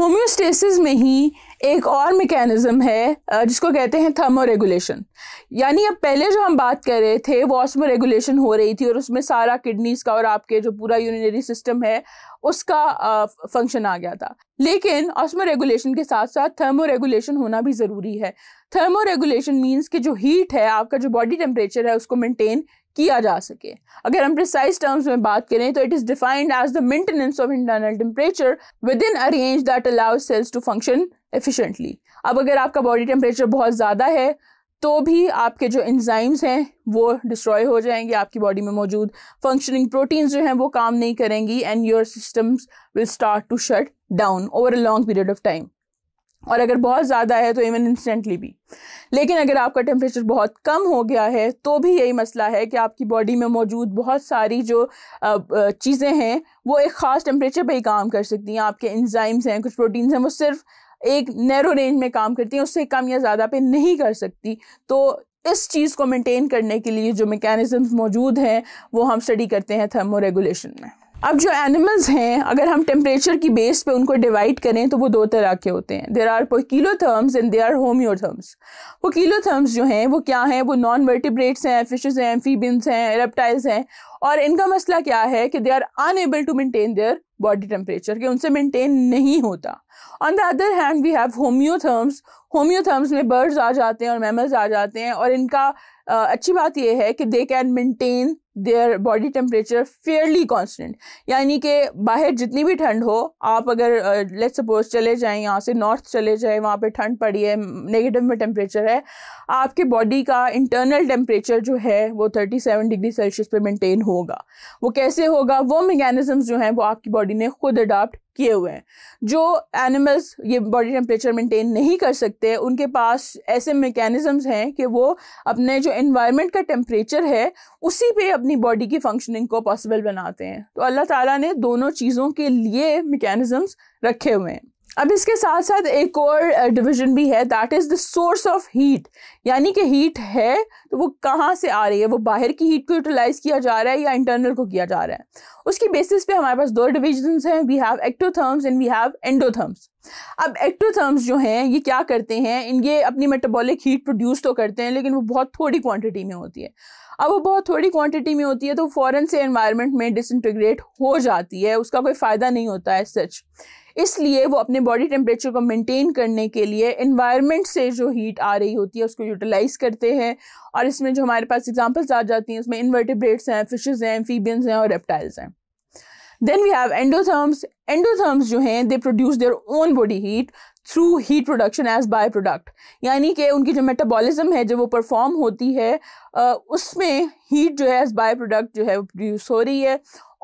homeostasis में ही एक और मेकेनिज़्म है जिसको कहते हैं थर्मो रेगुलेशन यानी अब पहले जो हम बात कर रहे थे वो ऑस्मो रेगुलेशन हो रही थी और उसमें सारा किडनीज़ का और आपके जो पूरा यूरिनरी सिस्टम है उसका फंक्शन आ गया था लेकिन ऑस्मो रेगुलेशन के साथ साथ थर्मो रेगुलेशन होना भी ज़रूरी है थर्मो रेगुलेशन मीन्स कि जो हीट है आपका जो बॉडी टेम्परेचर है उसको मेंटेन किया जा सके अगर हम प्रिसाइज टर्म्स में बात करें तो it is defined as the maintenance of internal temperature within a range that allow cells to function efficiently अब अगर आपका बॉडी टेम्परेचर बहुत ज़्यादा है तो भी आपके जो एंजाइम्स हैं वो डिस्ट्रॉय हो जाएंगे आपकी बॉडी में मौजूद फंक्शनिंग प्रोटीन्स जो हैं वो काम नहीं करेंगी and your systems will start to shut down over a long period of time और अगर बहुत ज़्यादा है तो इवन इंस्टेंटली भी लेकिन अगर आपका टेम्परेचर बहुत कम हो गया है तो भी यही मसला है कि आपकी बॉडी में मौजूद बहुत सारी जो चीज़ें हैं वो एक ख़ास टेम्परेचर पर ही काम कर सकती हैं आपके इंजाइम्स हैं कुछ प्रोटीन्स हैं वो सिर्फ एक नैरो रेंज में काम करती हैं उससे कम या ज़्यादा पे नहीं कर सकती तो इस चीज़ को मेंटेन करने के लिए जो मेकेनिज़म्स मौजूद हैं वो हम स्टडी करते हैं थर्मोरेगुलेशन में अब जो एनिमल्स हैं अगर हम टेम्परेचर की बेस पे उनको डिवाइड करें तो वो दो तरह के होते हैं there are poikilotherms and there are poikilotherms जो हैं वो क्या हैं वो नॉन वर्टिब्रेट्स हैं फिशेज हैं एम्फीबियंस हैं रेप्टाइल्स हैं और इनका मसला क्या है कि they are unable to maintain their body temperature कि उनसे मेंटेन नहीं होता on the other hand we have homeotherms homeotherms में बर्ड्स आ जाते हैं और मैमल्स आ जाते हैं और इनका आ, अच्छी बात यह है कि they can maintain their body temperature fairly constant यानी कि बाहर जितनी भी ठंड हो आप अगर लेट्स सपोज चले जाएँ यहाँ से नॉर्थ चले जाएँ वहाँ पर ठंड पड़ी है नेगेटिव में टेम्परेचर है आपके बॉडी का इंटरनल टेम्परेचर जो है वो thirty seven degree Celsius maintain maintain होगा वो कैसे होगा वो मैकेनिज़म्स जो हैं वो आपकी बॉडी ने खुद अडाप्ट किए हुए हैं जो एनिमल्स ये बॉडी टेम्परेचर मेंटेन नहीं कर सकते उनके पास ऐसे मैकेनिज़म्स हैं कि वो अपने जो इन्वायरमेंट का टेम्परेचर है उसी पे अपनी बॉडी की फंक्शनिंग को पॉसिबल बनाते हैं तो अल्लाह ताला ने दोनों चीज़ों के लिए मैकेनिज़म्स रखे हुए हैं अब इसके साथ साथ एक और डिवीजन भी है that is the source of heat यानी कि हीट है तो वो कहाँ से आ रही है वो बाहर की हीट को यूटिलाइज़ किया जा रहा है या इंटरनल को किया जा रहा है उसकी बेसिस पे हमारे पास दो डिविजन्स हैं we have ectotherms and we have endotherms अब एक्टोथर्म्स जो हैं ये क्या करते हैं इनके अपनी मेटाबॉलिक हीट प्रोड्यूस तो करते हैं लेकिन वो बहुत थोड़ी क्वांटिटी में होती है अब वो बहुत थोड़ी क्वांटिटी में होती है तो फ़ौरन से एनवायरनमेंट में डिसइंटीग्रेट हो जाती है उसका कोई फ़ायदा नहीं होता है सच इसलिए वो अपने बॉडी टेम्परेचर को मेंटेन करने के लिए इन्वायरमेंट से जो हीट आ रही होती है उसको यूटिलाइज करते हैं और इसमें जो हमारे पास एग्जाम्पल्स आ जाती हैं उसमें इन्वर्टिब्रेट्स हैं फिशेज़ हैं फीबियंस हैं और रेप्टाइल्स हैं then we have endotherms endotherms जो हैं they produce their own body heat through heat production as by product यानी कि उनकी जो मेटाबॉलिज्म है जो वो परफॉर्म होती है उसमें हीट जो है एज बाय प्रोडक्ट जो है वो प्रोड्यूस हो रही है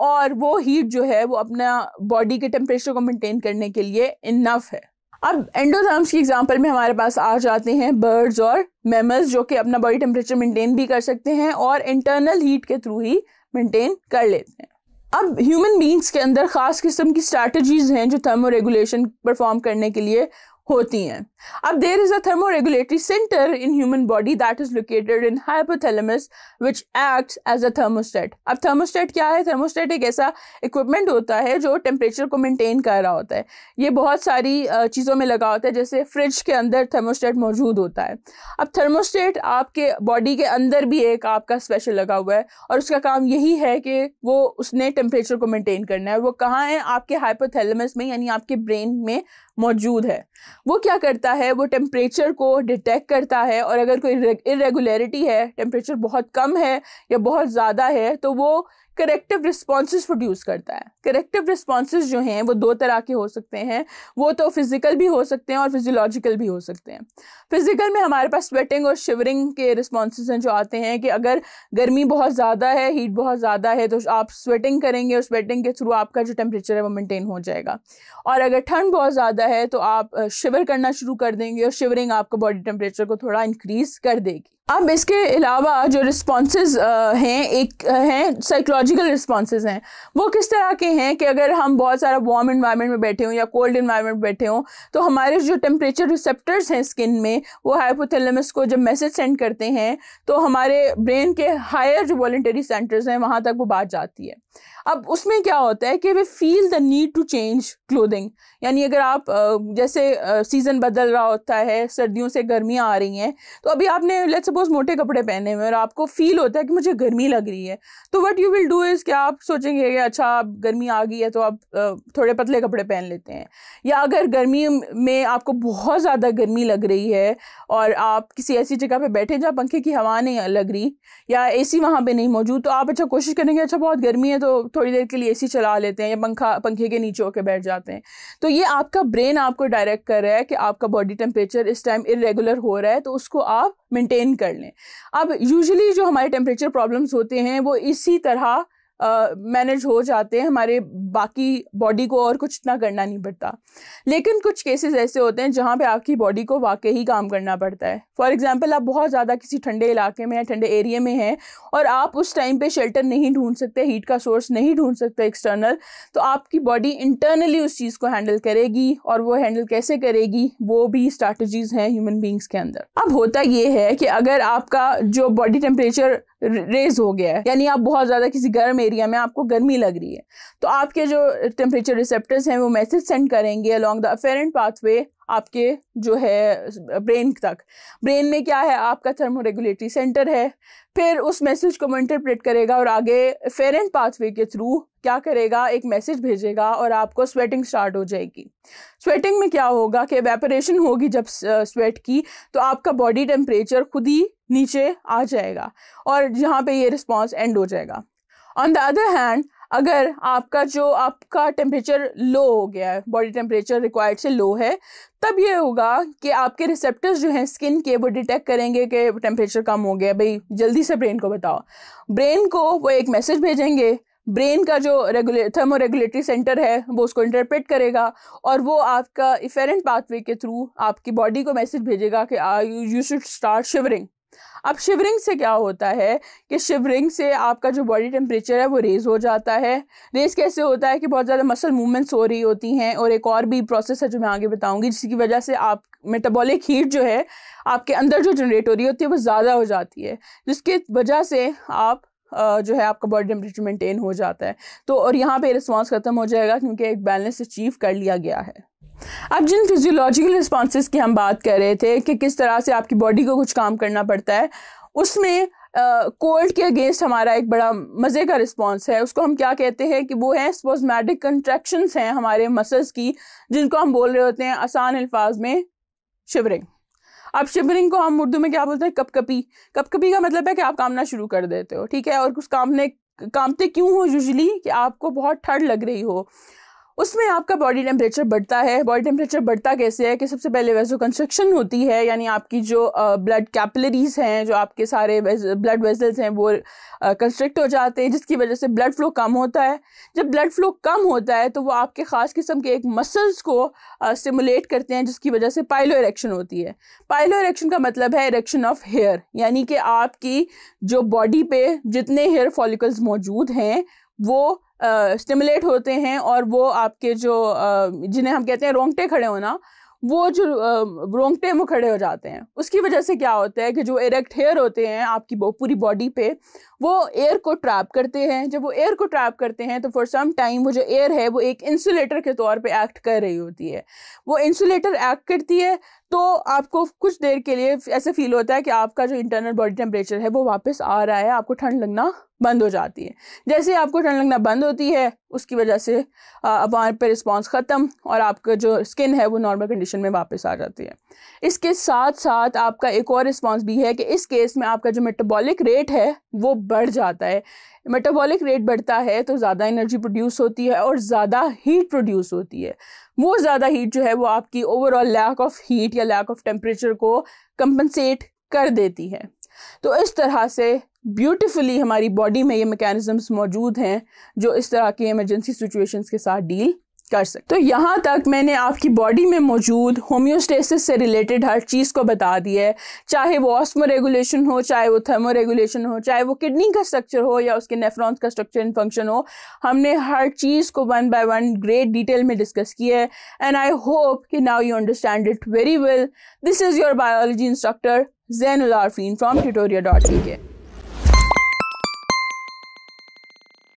और वो हीट जो है वो अपना बॉडी के टेम्परेचर को मेंटेन करने के लिए इनफ है अब एंडोथर्म्स की एग्जांपल में हमारे पास आ जाते हैं बर्ड्स और मेमल्स जो कि अपना बॉडी टेम्परेचर मेंटेन भी कर सकते हैं और इंटरनल हीट के थ्रू ही मेंटेन कर लेते हैं अब ह्यूमन बींग्स के अंदर ख़ास किस्म की स्ट्रैटेजीज़ हैं जो थर्मो रेगुलेशन परफॉर्म करने के लिए होती हैं अब there is a thermoregulatory centre in human body that is located in hypothalamus which act as a thermostat अब थर्मोस्टेट क्या है थर्मोस्टेट एक ऐसा इक्विपमेंट होता है जो टेम्परेचर को मेनटेन कर रहा होता है ये बहुत सारी चीज़ों में लगा होता है जैसे फ्रिज के अंदर थर्मोस्टेट मौजूद होता है अब थर्मोस्टेट आपके बॉडी के अंदर भी एक आपका स्पेशल लगा हुआ है और उसका काम यही है कि वो उसने टेम्परेचर को मेनटेन करना है वो कहाँ है आपके हाइपोथेलमस में यानी आपके ब्रेन में मौजूद है वो क्या करता है वो टेम्परेचर को डिटेक्ट करता है और अगर कोई इरेगुलरिटी है टेम्परेचर बहुत कम है या बहुत ज़्यादा है तो वो करेक्टिव रिस्पॉन्स प्रोड्यूस करता है करेक्टिव रिस्पॉन्स जो हैं वो दो तरह के हो सकते हैं वो तो फिजिकल भी हो सकते हैं और फिजियोलॉजिकल भी हो सकते हैं फिजिकल में हमारे पास स्वेटिंग और शिवरिंग के रिस्पॉन्स हैं जो आते हैं कि अगर गर्मी बहुत ज़्यादा है हीट बहुत ज़्यादा है तो आप स्वेटिंग करेंगे और स्वेटिंग के थ्रू आपका जो टेम्परेचर है वो मेनटेन हो जाएगा और अगर ठंड बहुत ज़्यादा है तो आप शिवर करना शुरू कर देंगे और शिवरिंग आपका बॉडी टेम्परेचर को थोड़ा इंक्रीज़ कर देगी अब इसके अलावा जो रिस्पॉन्सेज हैं एक हैं साइकोलॉजिकल रिस्पॉन्सेज हैं वो किस तरह के हैं कि अगर हम बहुत सारा वार्म इन्वायरमेंट में बैठे हों या कोल्ड इन्वायरमेंट में बैठे हों तो हमारे जो टेम्परेचर रिसेप्टर्स हैं स्किन में वो हाइपोथैलेमस को जब मैसेज सेंड करते हैं तो हमारे ब्रेन के हायर जो वॉल्टरी सेंटर्स हैं वहाँ तक वो बात जाती है अब उसमें क्या होता है कि we feel the need to change clothing यानी अगर आप जैसे सीज़न बदल रहा होता है सर्दियों से गर्मियाँ आ रही हैं तो अभी आपने लेट सपोज मोटे कपड़े पहने हुए और आपको फील होता है कि मुझे गर्मी लग रही है तो what you will do is क्या आप सोचेंगे कि अच्छा आप गर्मी आ गई है तो आप थोड़े पतले कपड़े पहन लेते हैं या अगर गर्मी में आपको बहुत ज़्यादा गर्मी लग रही है और आप किसी ऐसी जगह पे बैठे जहाँ पंखे की हवा नहीं लग रही या एसी वहाँ पे नहीं मौजूद तो आप अच्छा कोशिश करेंगे अच्छा बहुत गर्मी है तो थोड़ी देर के लिए एसी चला लेते हैं या पंखा पंखे के नीचे होकर बैठ जाते हैं तो ये आपका ब्रेन आपको डायरेक्ट कर रहा है कि आपका बॉडी टेम्परेचर इस टाइम इरेगुलर हो रहा है तो उसको आप मेंटेन कर लें अब यूजली जो हमारे टेम्परेचर प्रॉब्लम्स होते हैं वो इसी तरह मैनेज हो जाते हैं हमारे बाकी बॉडी को और कुछ इतना करना नहीं पड़ता लेकिन कुछ केसेस ऐसे होते हैं जहाँ पे आपकी बॉडी को वाकई ही काम करना पड़ता है फॉर एग्जांपल आप बहुत ज़्यादा किसी ठंडे इलाके में या ठंडे एरिया में हैं और आप उस टाइम पे शेल्टर नहीं ढूंढ सकते हीट का सोर्स नहीं ढूंढ सकते एक्सटर्नल तो आपकी बॉडी इंटरनली उस चीज़ को हैंडल करेगी और वो हैंडल कैसे करेगी वो भी स्ट्रैटेजीज हैं ह्यूमन बींग्स के अंदर अब होता ये है कि अगर आपका जो बॉडी टेम्परेचर रेज हो गया है यानी आप बहुत ज़्यादा किसी गर्म एरिया में आपको गर्मी लग रही है तो आपके जो टेम्परेचर रिसेप्टर्स हैं वो मैसेज सेंड करेंगे अलॉन्ग द अफेरेंट पाथवे आपके जो है ब्रेन तक ब्रेन में क्या है आपका थर्मोरेगुलेटरी सेंटर है फिर उस मैसेज को इंटरप्रेट करेगा और आगे फेरेंट पाथवे के थ्रू क्या करेगा एक मैसेज भेजेगा और आपको स्वेटिंग स्टार्ट हो जाएगी स्वेटिंग में क्या होगा कि वेपरेशन होगी जब स्वेट की तो आपका बॉडी टेम्परेचर खुद ही नीचे आ जाएगा और यहाँ पे ये रिस्पॉन्स एंड हो जाएगा ऑन द अदर हैंड अगर आपका जो आपका टेम्परेचर लो हो गया है बॉडी टेम्परेचर रिक्वायर्ड से लो है तब ये होगा कि आपके रिसेप्टर्स जो हैं स्किन के वो डिटेक्ट करेंगे कि टेम्परेचर कम हो गया भाई जल्दी से ब्रेन को बताओ ब्रेन को वो एक मैसेज भेजेंगे ब्रेन का जो रेगुले थर्मो रेगुलेटरी सेंटर है वो उसको इंटरप्रेट करेगा और वो आपका इफेरेंट पाथवे के थ्रू आपकी बॉडी को मैसेज भेजेगा कि I you should start shivering अब शिवरिंग से क्या होता है कि शिवरिंग से आपका जो बॉडी टेम्परेचर है वो रेज़ हो जाता है रेज़ कैसे होता है कि बहुत ज़्यादा मसल मूवमेंट्स हो रही होती हैं और एक और भी प्रोसेस है जो मैं आगे बताऊँगी जिसकी वजह से आप मेटाबॉलिक हीट जो है आपके अंदर जो जनरेट हो रही होती है वो ज़्यादा हो जाती है जिसकी वजह से आप जो है आपका बॉडी टेम्परेचर मेंटेन हो जाता है तो और यहाँ पे रिस्पॉन्स ख़त्म हो जाएगा क्योंकि एक बैलेंस अचीव कर लिया गया है अब जिन फिजियोलॉजिकल रिस्पॉन्स की हम बात कर रहे थे कि किस तरह से आपकी बॉडी को कुछ काम करना पड़ता है उसमें कोल्ड के अगेंस्ट हमारा एक बड़ा मज़े का रिस्पॉन्स है उसको हम क्या कहते हैं कि वो हैं स्पोजमेटिक कंट्रैक्शंस हैं हमारे मसल्स की जिनको हम बोल रहे होते हैं आसान अल्फाज में शिवरिंग अब शिवरिंग को हम उर्दू में क्या बोलते हैं कपकपी कपकपी का मतलब है कि आप कामना शुरू कर देते हो ठीक है और कुछ कामने कामते क्यों हो यूजली कि आपको बहुत ठंड लग रही हो उसमें आपका बॉडी टेम्परेचर बढ़ता है बॉडी टेम्परेचर बढ़ता कैसे है कि सबसे पहले वैसो कंस्ट्रक्शन होती है यानी आपकी जो ब्लड कैपलरीज हैं जो आपके सारे ब्लड वेजल्स हैं वो कंस्ट्रक्ट हो जाते हैं जिसकी वजह से ब्लड फ्लो कम होता है जब ब्लड फ्लो कम होता है तो वो आपके ख़ास किस्म के एक मसल्स को स्टिमुलेट करते हैं जिसकी वजह से पाइलो इरेक्शन होती है पाइलो इरेक्शन का मतलब है इरेक्शन ऑफ हेयर यानी कि आपकी जो बॉडी पे जितने हेयर फॉलिकल्स मौजूद हैं वो स्टिमुलेट uh, होते हैं और वो आपके जो uh, जिन्हें हम कहते हैं रोंगटे खड़े होना वो जो uh, रोंगटे में खड़े हो जाते हैं उसकी वजह से क्या होता है कि जो इरेक्ट हेयर होते हैं आपकी पूरी बॉडी पे वो एयर को ट्रैप करते हैं जब वो एयर को ट्रैप करते हैं तो फॉर सम टाइम वो जो एयर है वो एक इंसुलेटर के तौर पे एक्ट कर रही होती है वो इंसुलेटर एक्ट करती है तो आपको कुछ देर के लिए ऐसे फील होता है कि आपका जो इंटरनल बॉडी टेम्परेचर है वो वापस आ रहा है आपको ठंड लगना बंद हो जाती है जैसे आपको ठंड लगना बंद होती है उसकी वजह से वहाँ पर रिस्पॉन्स ख़त्म और आपका जो स्किन है वो नॉर्मल कंडीशन में वापस आ जाती है इसके साथ साथ आपका एक और रिस्पॉन्स भी है कि इस केस में आपका जो मेटाबॉलिक रेट है वो बढ़ जाता है मेटाबॉलिक रेट बढ़ता है तो ज़्यादा एनर्जी प्रोड्यूस होती है और ज़्यादा हीट प्रोड्यूस होती है वो ज़्यादा हीट जो है वो आपकी ओवरऑल लैक ऑफ हीट या लैक ऑफ टेम्परेचर को कंपनसेट कर देती है तो इस तरह से ब्यूटिफुली हमारी बॉडी में ये मेकैनिज़म्स मौजूद हैं जो इस तरह की इमरजेंसी सिचुएशंस के साथ डील कर सकते तो यहाँ तक मैंने आपकी बॉडी में मौजूद होम्योस्टेसिस से रिलेटेड हर चीज़ को बता दिया है चाहे वो ऑस्मो रेगुलेशन हो चाहे वो थर्मो रेगुलेशन हो चाहे वो किडनी का स्ट्रक्चर हो या उसके नेफ्रॉन्स का स्ट्रक्चर एंड फंक्शन हो हमने हर चीज़ को one by one great detail में डिस्कस किया है एंड आई होप कि now you understand it very well this is your biology instructor जैन उलारफीन फ्रॉम ट्यूटोरिया डॉट के